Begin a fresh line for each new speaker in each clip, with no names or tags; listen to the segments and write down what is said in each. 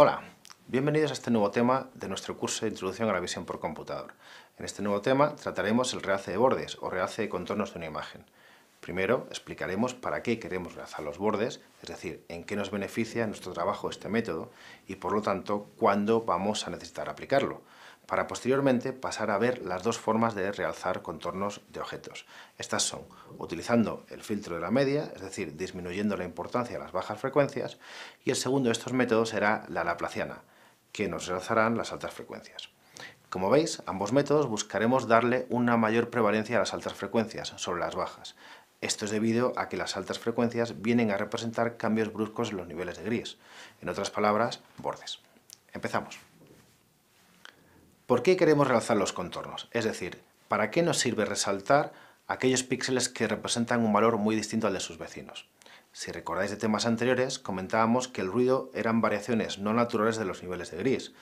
Hola, bienvenidos a este nuevo tema de nuestro curso de Introducción a la Visión por Computador. En este nuevo tema trataremos el realce de bordes o realce de contornos de una imagen. Primero explicaremos para qué queremos realzar los bordes, es decir, en qué nos beneficia nuestro trabajo este método y por lo tanto cuándo vamos a necesitar aplicarlo para posteriormente pasar a ver las dos formas de realzar contornos de objetos. Estas son utilizando el filtro de la media, es decir, disminuyendo la importancia de las bajas frecuencias, y el segundo de estos métodos será la laplaciana, que nos realzarán las altas frecuencias. Como veis, ambos métodos buscaremos darle una mayor prevalencia a las altas frecuencias sobre las bajas. Esto es debido a que las altas frecuencias vienen a representar cambios bruscos en los niveles de gris, en otras palabras, bordes. Empezamos. ¿Por qué queremos realzar los contornos? Es decir, ¿para qué nos sirve resaltar aquellos píxeles que representan un valor muy distinto al de sus vecinos? Si recordáis de temas anteriores, comentábamos que el ruido eran variaciones no naturales de los niveles de gris.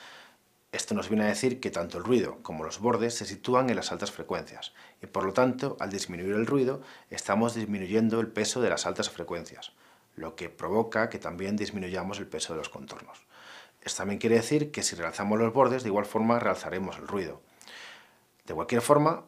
Esto nos viene a decir que tanto el ruido como los bordes se sitúan en las altas frecuencias, y por lo tanto, al disminuir el ruido, estamos disminuyendo el peso de las altas frecuencias, lo que provoca que también disminuyamos el peso de los contornos. Esto también quiere decir que si realzamos los bordes, de igual forma realzaremos el ruido. De cualquier forma,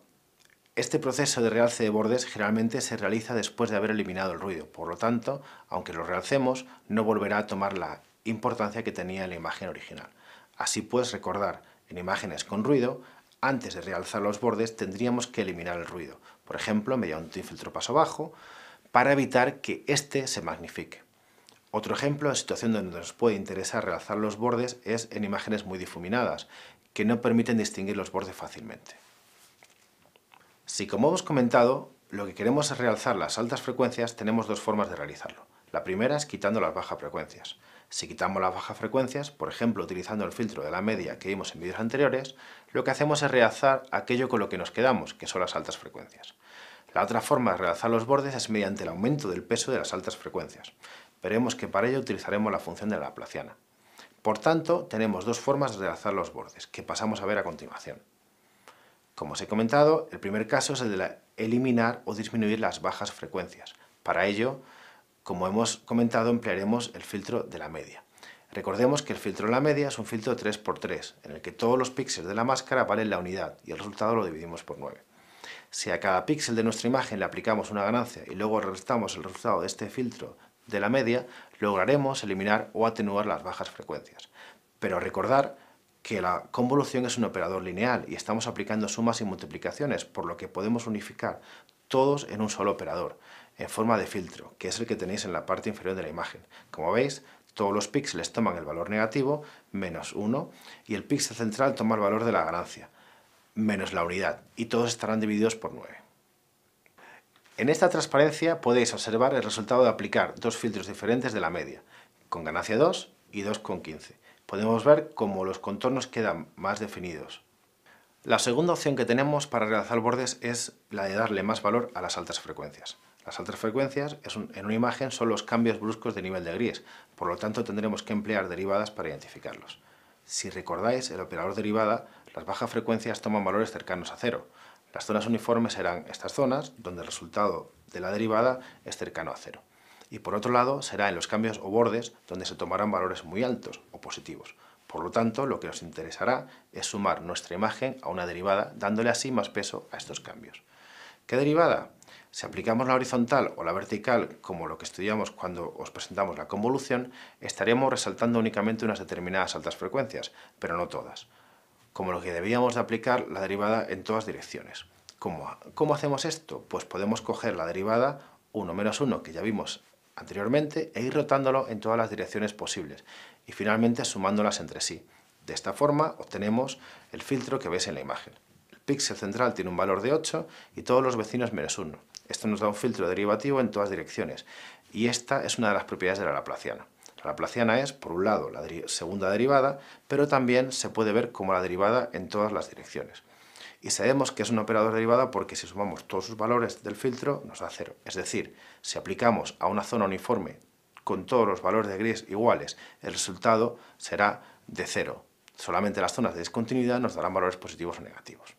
este proceso de realce de bordes generalmente se realiza después de haber eliminado el ruido, por lo tanto, aunque lo realcemos, no volverá a tomar la importancia que tenía en la imagen original. Así pues, recordar, en imágenes con ruido, antes de realzar los bordes tendríamos que eliminar el ruido, por ejemplo, mediante un filtro paso bajo, para evitar que este se magnifique. Otro ejemplo, de situación donde nos puede interesar realzar los bordes, es en imágenes muy difuminadas, que no permiten distinguir los bordes fácilmente. Si, como hemos comentado, lo que queremos es realzar las altas frecuencias, tenemos dos formas de realizarlo. La primera es quitando las bajas frecuencias. Si quitamos las bajas frecuencias, por ejemplo utilizando el filtro de la media que vimos en vídeos anteriores, lo que hacemos es realzar aquello con lo que nos quedamos, que son las altas frecuencias. La otra forma de realzar los bordes es mediante el aumento del peso de las altas frecuencias. Veremos que para ello utilizaremos la función de la Laplaciana. Por tanto, tenemos dos formas de relazar los bordes, que pasamos a ver a continuación. Como os he comentado, el primer caso es el de eliminar o disminuir las bajas frecuencias. Para ello, como hemos comentado, emplearemos el filtro de la media. Recordemos que el filtro de la media es un filtro 3x3, en el que todos los píxeles de la máscara valen la unidad y el resultado lo dividimos por 9. Si a cada píxel de nuestra imagen le aplicamos una ganancia y luego restamos el resultado de este filtro de la media, lograremos eliminar o atenuar las bajas frecuencias. Pero recordar que la convolución es un operador lineal y estamos aplicando sumas y multiplicaciones, por lo que podemos unificar todos en un solo operador, en forma de filtro, que es el que tenéis en la parte inferior de la imagen. Como veis, todos los píxeles toman el valor negativo, menos 1, y el píxel central toma el valor de la ganancia, menos la unidad, y todos estarán divididos por 9. En esta transparencia podéis observar el resultado de aplicar dos filtros diferentes de la media, con ganancia 2 y 2,15. Podemos ver cómo los contornos quedan más definidos. La segunda opción que tenemos para realizar bordes es la de darle más valor a las altas frecuencias. Las altas frecuencias en una imagen son los cambios bruscos de nivel de gris, por lo tanto tendremos que emplear derivadas para identificarlos. Si recordáis, el operador derivada, las bajas frecuencias toman valores cercanos a cero, las zonas uniformes serán estas zonas donde el resultado de la derivada es cercano a cero. Y por otro lado, será en los cambios o bordes donde se tomarán valores muy altos o positivos. Por lo tanto, lo que nos interesará es sumar nuestra imagen a una derivada, dándole así más peso a estos cambios. ¿Qué derivada? Si aplicamos la horizontal o la vertical, como lo que estudiamos cuando os presentamos la convolución, estaremos resaltando únicamente unas determinadas altas frecuencias, pero no todas como lo que debíamos de aplicar la derivada en todas direcciones. ¿Cómo, hacemos esto? Pues podemos coger la derivada 1 menos 1 que ya vimos anteriormente e ir rotándolo en todas las direcciones posibles y finalmente sumándolas entre sí. De esta forma obtenemos el filtro que veis en la imagen. El píxel central tiene un valor de 8 y todos los vecinos menos 1. Esto nos da un filtro derivativo en todas direcciones y esta es una de las propiedades de la Laplaciana. La Laplaciana es, por un lado, la segunda derivada, pero también se puede ver como la derivada en todas las direcciones. Y sabemos que es un operador derivada porque si sumamos todos sus valores del filtro nos da cero. Es decir, si aplicamos a una zona uniforme con todos los valores de gris iguales, el resultado será de cero. Solamente las zonas de discontinuidad nos darán valores positivos o negativos.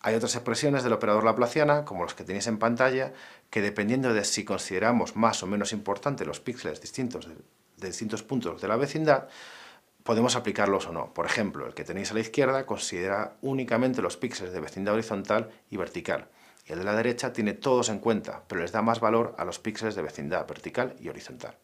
Hay otras expresiones del operador laplaciana, como los que tenéis en pantalla, que dependiendo de si consideramos más o menos importante los píxeles distintos del de distintos puntos de la vecindad, podemos aplicarlos o no. Por ejemplo, el que tenéis a la izquierda considera únicamente los píxeles de vecindad horizontal y vertical, y el de la derecha tiene todos en cuenta, pero les da más valor a los píxeles de vecindad vertical y horizontal.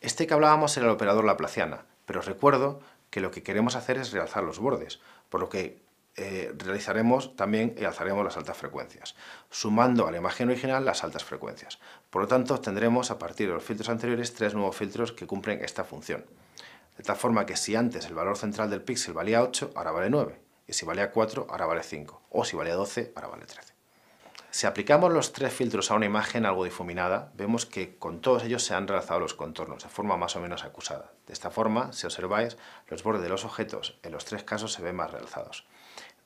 Este que hablábamos era el operador laplaciana, pero os recuerdo que lo que queremos hacer es realzar los bordes, por lo que eh, realizaremos también y alzaremos las altas frecuencias, sumando a la imagen original las altas frecuencias. Por lo tanto, tendremos a partir de los filtros anteriores tres nuevos filtros que cumplen esta función. De tal forma que si antes el valor central del píxel valía 8, ahora vale 9, y si valía 4, ahora vale 5, o si valía 12, ahora vale 13. Si aplicamos los tres filtros a una imagen algo difuminada, vemos que con todos ellos se han realzado los contornos de forma más o menos acusada. De esta forma, si observáis, los bordes de los objetos en los tres casos se ven más realzados.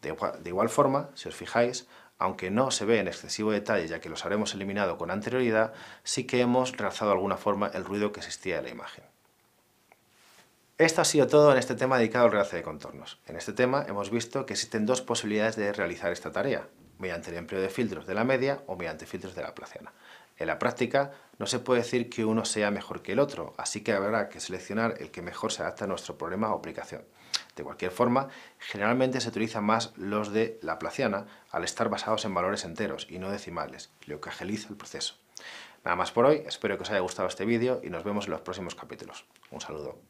De, igual forma, si os fijáis, aunque no se ve en excesivo detalle ya que los habremos eliminado con anterioridad, sí que hemos realzado de alguna forma el ruido que existía en la imagen. Esto ha sido todo en este tema dedicado al realce de contornos. En este tema hemos visto que existen dos posibilidades de realizar esta tarea, mediante el empleo de filtros de la media o mediante filtros de la placiana. En la práctica no se puede decir que uno sea mejor que el otro, así que habrá que seleccionar el que mejor se adapte a nuestro problema o aplicación. De cualquier forma, generalmente se utilizan más los de la placiana, al estar basados en valores enteros y no decimales, lo que agiliza el proceso. Nada más por hoy, espero que os haya gustado este vídeo y nos vemos en los próximos capítulos. Un saludo.